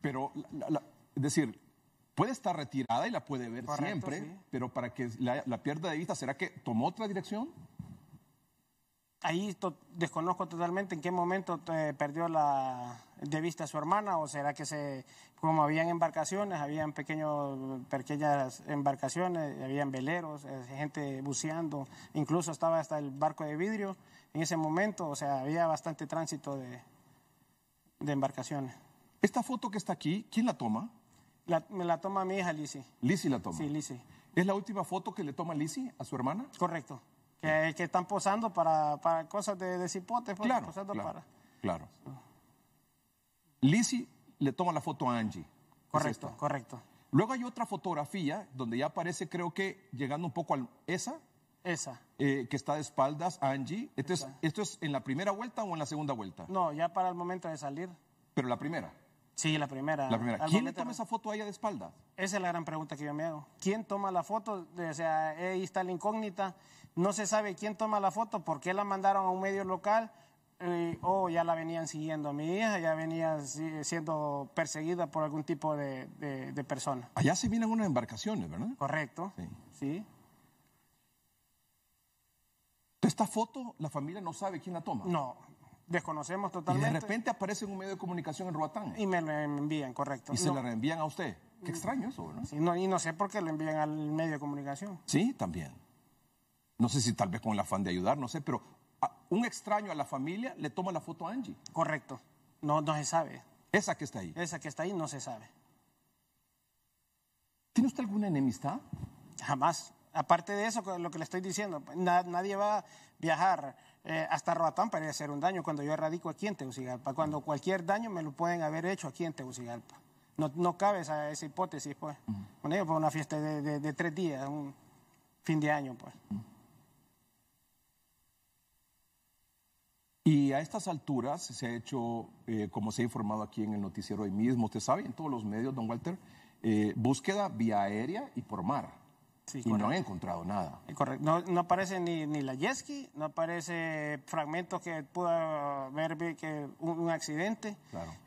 Pero, es decir, puede estar retirada y la puede ver siempre, pero para que la, pierda de vista, ¿será que tomó otra dirección? Ahí desconozco totalmente en qué momento eh, perdió la, de vista su hermana o será que se, como habían embarcaciones, habían pequeños, pequeñas embarcaciones, habían veleros, eh, gente buceando, incluso estaba hasta el barco de vidrio en ese momento, o sea, había bastante tránsito de embarcaciones. Esta foto que está aquí, ¿quién la toma? me la toma mi hija Lizzie. Lizzie la toma. Sí, Lizzie. ¿Es la última foto que le toma Lizzie a su hermana? Correcto. Que, están posando para, cosas de, de cipote. Pues, claro, posando para... claro. Lizzie le toma la foto a Angie. Correcto, correcto. Luego hay otra fotografía donde ya aparece, creo que llegando un poco a esa. Esa. Eh, que está de espaldas, Angie. Entonces, ¿Esto es en la primera vuelta o en la segunda vuelta? No, ya para el momento de salir. Pero la primera. Sí, la primera. La ¿Quién le toma esa foto a de espalda? Esa es la gran pregunta que yo me hago. ¿Quién toma la foto? O sea, ahí está la incógnita. No se sabe quién toma la foto, por qué la mandaron a un medio local eh, o ya la venían siguiendo a mi hija, ya venía siendo perseguida por algún tipo de, persona. Allá se vienen unas embarcaciones, ¿verdad? Correcto. Sí. sí. Esta foto la familia no sabe quién la toma. No, Desconocemos totalmente. Y de repente aparece en un medio de comunicación en Roatán. Y me lo envían, correcto. Y se lo reenvían a usted. Qué mm. extraño eso, ¿no? Y no sé por qué lo envían al medio de comunicación. Sí, también. No sé si tal vez con el afán de ayudar, no sé, pero un extraño a la familia le toma la foto a Angie. Correcto. No, no se sabe. Esa que está ahí. Esa que está ahí no se sabe. ¿Tiene usted alguna enemistad? Jamás. Aparte de eso, lo que le estoy diciendo, nadie va a viajar eh, hasta Roatán para hacer un daño cuando yo erradico aquí en Tegucigalpa, cuando cualquier daño me lo pueden haber hecho aquí en Tegucigalpa. No, no cabe esa, hipótesis, pues. Uh una fiesta de, tres días, un fin de año, pues. Y a estas alturas se ha hecho, eh, como se ha informado aquí en el noticiero hoy mismo, usted sabe, en todos los medios, don Walter, eh, búsqueda vía aérea y por mar y no he encontrado nada. Correcto. No, aparece ni, ni la Yeski, no aparece fragmentos que pueda ver que un, accidente.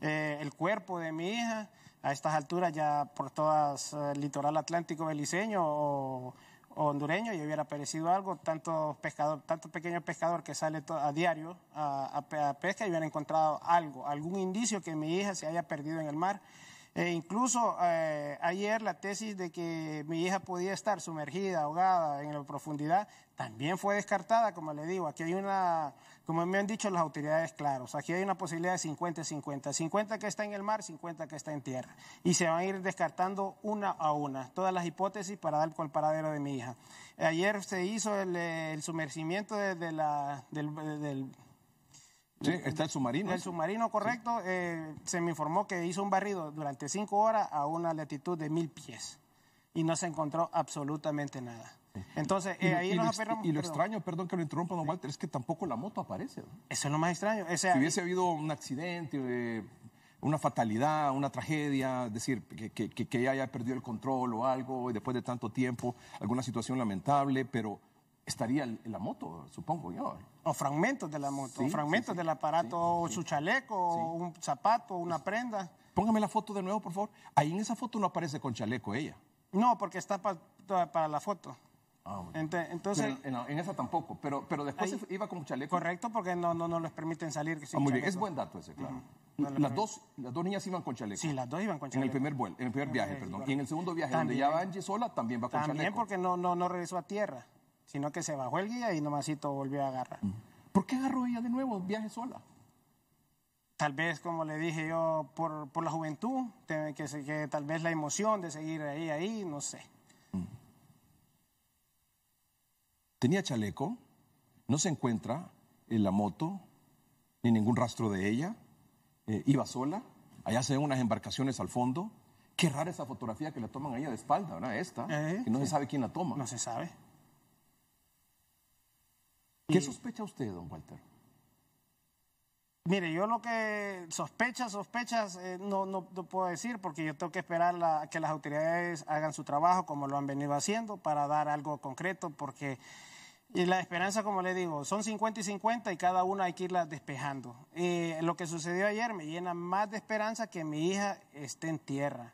Eh, el cuerpo de mi hija, a estas alturas ya por todas eh, el litoral atlántico beliceño o, hondureño y hubiera aparecido algo, tanto, pescador, tanto pequeño pescador que sale a diario a, a pesca y hubiera encontrado algo, algún indicio que mi hija se haya perdido en el mar. Eh, incluso eh, ayer la tesis de que mi hija podía estar sumergida, ahogada en la profundidad, también fue descartada, como le digo. Aquí hay una, como me han dicho las autoridades, claros, aquí hay una posibilidad de 50-50. 50 que está en el mar, 50 que está en tierra. Y se van a ir descartando una a una, todas las hipótesis para dar con el paradero de mi hija. Ayer se hizo el, sumergimiento la, del Sí, está el submarino. El submarino, correcto. Eh, se me informó que hizo un barrido durante cinco horas a una latitud de mil pies y no se encontró absolutamente nada. Entonces, eh, ahí y, lo extraño, perdón que lo interrumpa, don Walter, es que tampoco la moto aparece. Eso es lo más extraño. si hubiese habido un accidente, eh, una fatalidad, una tragedia, es decir, que, que, que, ella haya perdido el control o algo, y después de tanto tiempo, alguna situación lamentable, pero estaría en la moto, supongo yo. O fragmentos de la moto, fragmentos del aparato, su chaleco, o un zapato, una prenda. Póngame la foto de nuevo, por favor. Ahí en esa foto no aparece con chaleco ella. No, porque está para la foto. Ah, bueno. entonces, en esa tampoco, pero, pero después iba con chaleco. Correcto, porque no, no, no les permiten salir. Ah, es buen dato ese, claro. las, dos, las dos niñas iban con chaleco. Sí, las dos iban con chaleco. En el primer vuelo, en el primer viaje, perdón. y en el segundo viaje, donde ya va Angie sola, también va con chaleco. También porque no, no, no regresó a tierra sino que se bajó el guía y nomásito volvió a agarrar. ¿Por qué agarró ella de nuevo viaje sola? Tal vez, como le dije yo, por, la juventud, que, que, tal vez la emoción de seguir ahí, ahí, no sé. Tenía chaleco, no se encuentra en la moto, ni ningún rastro de ella, eh, iba sola, allá se ven unas embarcaciones al fondo. Qué rara esa fotografía que la toman a ella de espalda, ¿verdad? Esta, eh, que no se sabe quién la toma. No se sabe. ¿Qué sospecha usted, don Walter? Mire, yo lo que sospecha, sospechas, eh, no, no, puedo decir porque yo tengo que esperar que las autoridades hagan su trabajo como lo han venido haciendo para dar algo concreto porque y la esperanza, como le digo, son 50 y 50 y cada una hay que irla despejando. Eh, lo que sucedió ayer me llena más de esperanza que mi hija esté en tierra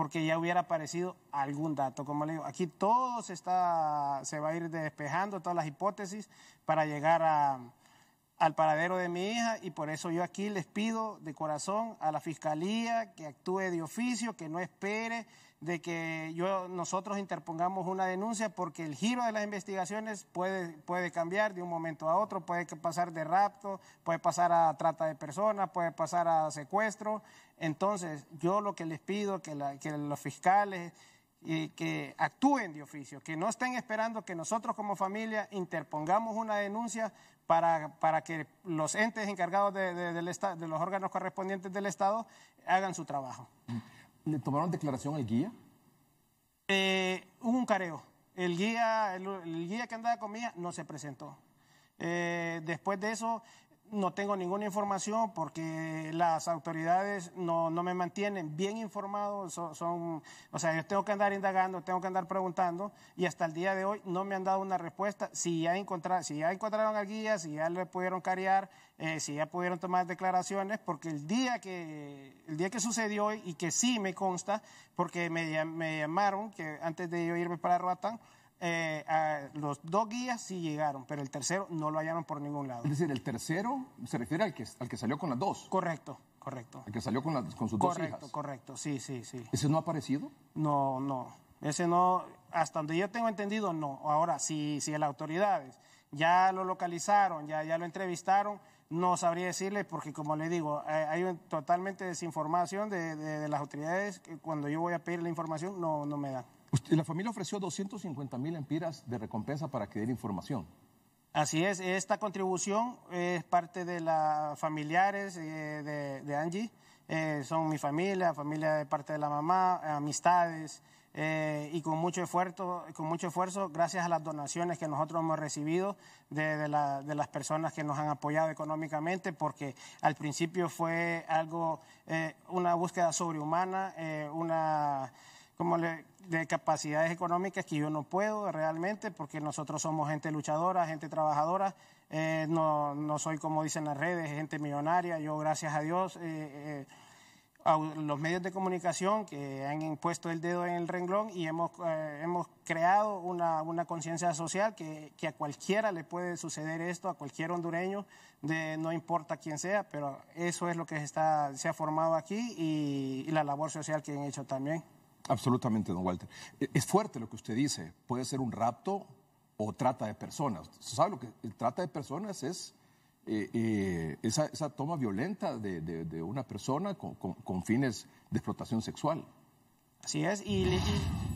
porque ya hubiera aparecido algún dato. Como le digo, aquí todo se, está, se va a ir despejando, todas las hipótesis para llegar al paradero de mi hija y por eso yo aquí les pido de corazón a la Fiscalía que actúe de oficio, que no espere de que yo, nosotros interpongamos una denuncia porque el giro de las investigaciones puede, cambiar de un momento a otro, puede pasar de rapto, puede pasar a trata de personas, puede pasar a secuestro. Entonces, yo lo que les pido que, que los fiscales eh, que actúen de oficio, que no estén esperando que nosotros como familia interpongamos una denuncia para, que los entes encargados de los órganos correspondientes del Estado hagan su trabajo. Mm. ¿Le tomaron declaración al guía? Eh, hubo un careo. El guía, el, guía que andaba conmigo no se presentó. Eh, después de eso, no tengo ninguna información porque las autoridades no, me mantienen bien informado. o sea, yo tengo que andar indagando, tengo que andar preguntando y hasta el día de hoy no me han dado una respuesta. Si ya, encontraron, si ya al guía, si ya le pudieron carear, eh, si ya pudieron tomar declaraciones, porque el día que, el día que sucedió y que sí me consta, porque me, llamaron que antes de yo irme para Roatán, eh, a los dos guías sí llegaron, pero el tercero no lo hallaron por ningún lado. Es decir, el tercero se refiere al que, al que salió con las dos. Correcto, correcto. El que salió con, con sus dos hijas. Correcto, correcto, sí, sí, sí. ¿Ese no ha aparecido? No, no. Ese no, hasta donde yo tengo entendido, no. Ahora, si, si las autoridades ya lo localizaron, ya, ya lo entrevistaron, no sabría decirle porque, como le digo, hay totalmente desinformación de, las autoridades. Que cuando yo voy a pedir la información, no, me dan. la familia ofreció 250 mil empiras de recompensa para que la información. Así es, esta contribución es parte de las familiares eh, de, Angie. Eh, son mi familia, familia de parte de la mamá, amistades. Eh, y con mucho esfuerzo, con mucho esfuerzo, gracias a las donaciones que nosotros hemos recibido de, las personas que nos han apoyado económicamente, porque al principio fue algo, eh, una búsqueda sobrehumana, eh, una como de capacidades económicas que yo no puedo realmente, porque nosotros somos gente luchadora, gente trabajadora. no, no soy como dicen las redes, gente millonaria. Yo, gracias a Dios, los medios de comunicación que han puesto el dedo en el renglón y hemos, eh, hemos creado una, una conciencia social que, que, a cualquiera le puede suceder esto, a cualquier hondureño, de no importa quién sea, pero eso es lo que está, se ha formado aquí y, la labor social que han hecho también. Absolutamente, don Walter. E, es fuerte lo que usted dice. Puede ser un rapto o trata de personas. ¿Sabe lo que trata de personas es eh, eh, esa, toma violenta de, una persona con, fines de explotación sexual. Así es, y